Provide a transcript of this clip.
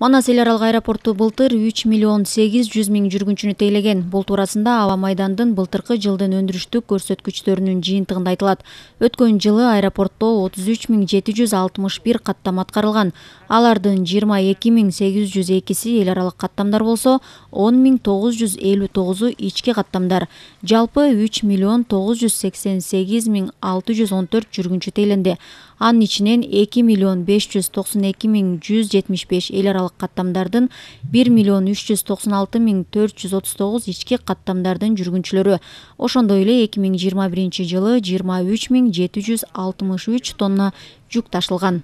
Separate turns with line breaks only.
манас эл аралык аэропорту былтыр үч миллион сегиз жүз миң жүргүнчүнү тейлеген бул туурасында аба майдандын былтыркы жылдын өндүрүштүк көрсөткүчтөрүнүн жыйынтыгында айтылат өткөн жылы аэропортто отуз үч миң жети жүз алтымыш бир каттам аткарылган алардын жыйырма эки миң сегиз жүз экиси эл аралык каттамдар болсо он миң тогуз жүз элүү тогузу ички каттамдар жалпы үч миллион тогуз жүз сексен сегиз миң алты жүз он төрт жүргүнчү тейленди анын ичинен эки миллион беш жүз токсон эки миң жүз жетимиш беш эл аралык қаттамдардың 1 миллион 396 мың 439 ішкі қаттамдардың жүргіншілері. Ошондой эле 2021 жылы 23 мың 763 тонна жүк ташылған.